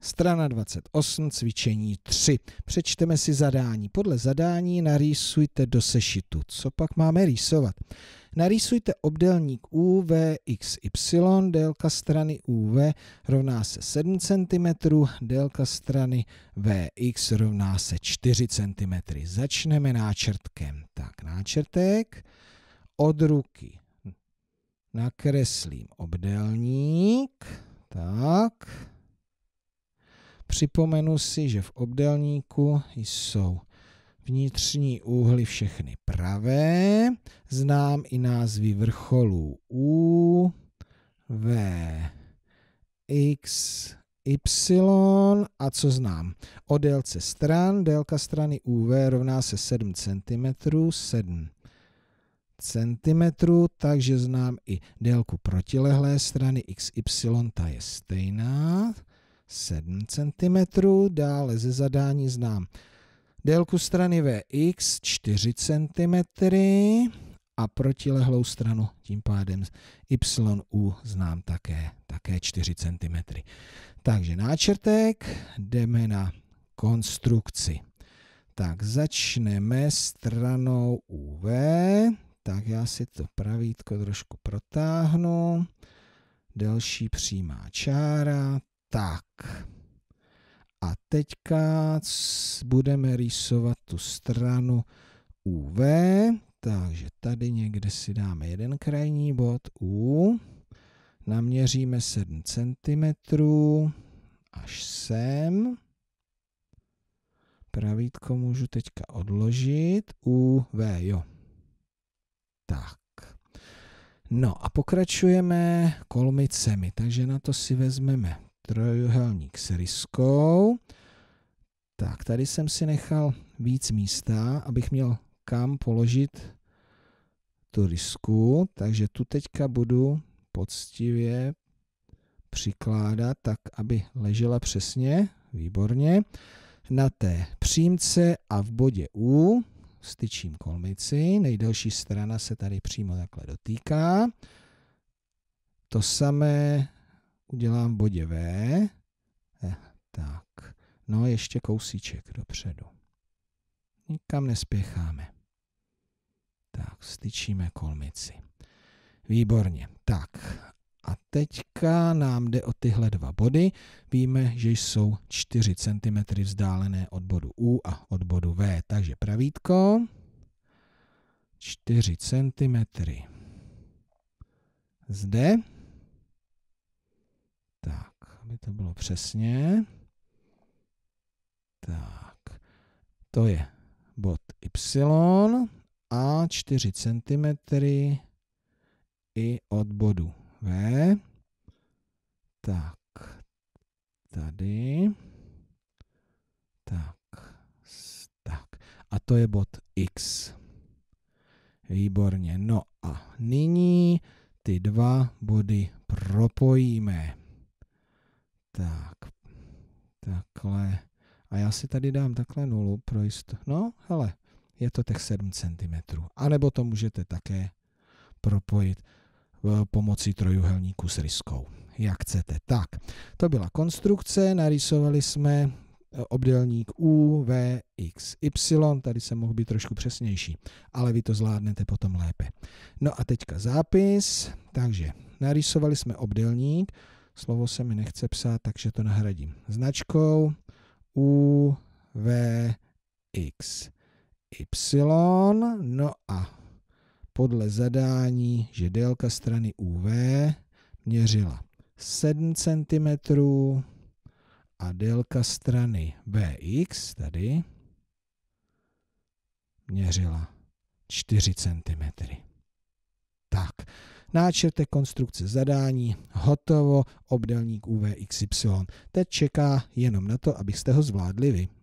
Strana 28, cvičení 3. Přečteme si zadání. Podle zadání narýsujte do sešitu. Co pak máme rýsovat? Narýsujte obdélník UVXY, délka strany UV rovná se 7 cm, délka strany VX rovná se 4 cm. Začneme náčrtkem. Tak, náčrtek od ruky. Nakreslím obdélník. Tak. Připomenu si, že v obdelníku jsou vnitřní úhly všechny pravé. Znám i názvy vrcholů U, V, X, Y a co znám? O délce stran, délka strany UV rovná se 7 cm, 7 cm, takže znám i délku protilehlé strany XY, ta je stejná, 7 cm, dále ze zadání znám délku strany VX 4 cm a protilehlou stranu, tím pádem YU znám také, také 4 cm. Takže náčrtek, jdeme na konstrukci. Tak začneme stranou UV, tak já si to pravítko trošku protáhnu, delší přímá čára, tak. A teďka budeme rýsovat tu stranu UV, takže tady někde si dáme jeden krajní bod U, naměříme 7 cm až sem. Pravítko můžu teďka odložit, UV, jo. Tak. No a pokračujeme kolmicemi, takže na to si vezmeme trojuhelník s ryskou. Tak, tady jsem si nechal víc místa, abych měl kam položit tu rysku, takže tu teďka budu poctivě přikládat tak, aby ležela přesně, výborně. Na té přímce a v bodě U styčím kolmici, nejdelší strana se tady přímo takhle dotýká. To samé udělám v bodě V. Eh, tak, no ještě kousíček dopředu. Nikam nespěcháme. Tak, styčíme kolmici. Výborně. Tak, a teďka nám jde o tyhle dva body. Víme, že jsou 4 cm vzdálené od bodu U a od bodu V. Takže pravítko 4 cm. Zde tak, aby to bylo přesně. Tak, to je bod Y a 4 cm i od bodu V. Tak, tady. Tak, tak. A to je bod X. Výborně. No a nyní ty dva body propojíme. Tak, takhle. A já si tady dám takhle nulu pro jistotu. No, hele, je to těch 7 cm. A nebo to můžete také propojit e, pomocí trojuhelníku s ryskou. Jak chcete. Tak, to byla konstrukce, narysovali jsme e, obdélník U, V, X, Y, tady se mohl být trošku přesnější, ale vy to zvládnete potom lépe. No a teďka zápis, takže narysovali jsme obdélník, slovo se mi nechce psát, takže to nahradím značkou U, V, X, Y. No a podle zadání, že délka strany UV měřila 7 cm a délka strany BX tady měřila 4 cm. Tak, náčrtek konstrukce zadání, hotovo, obdelník UVXY. Teď čeká jenom na to, abyste ho zvládli vy.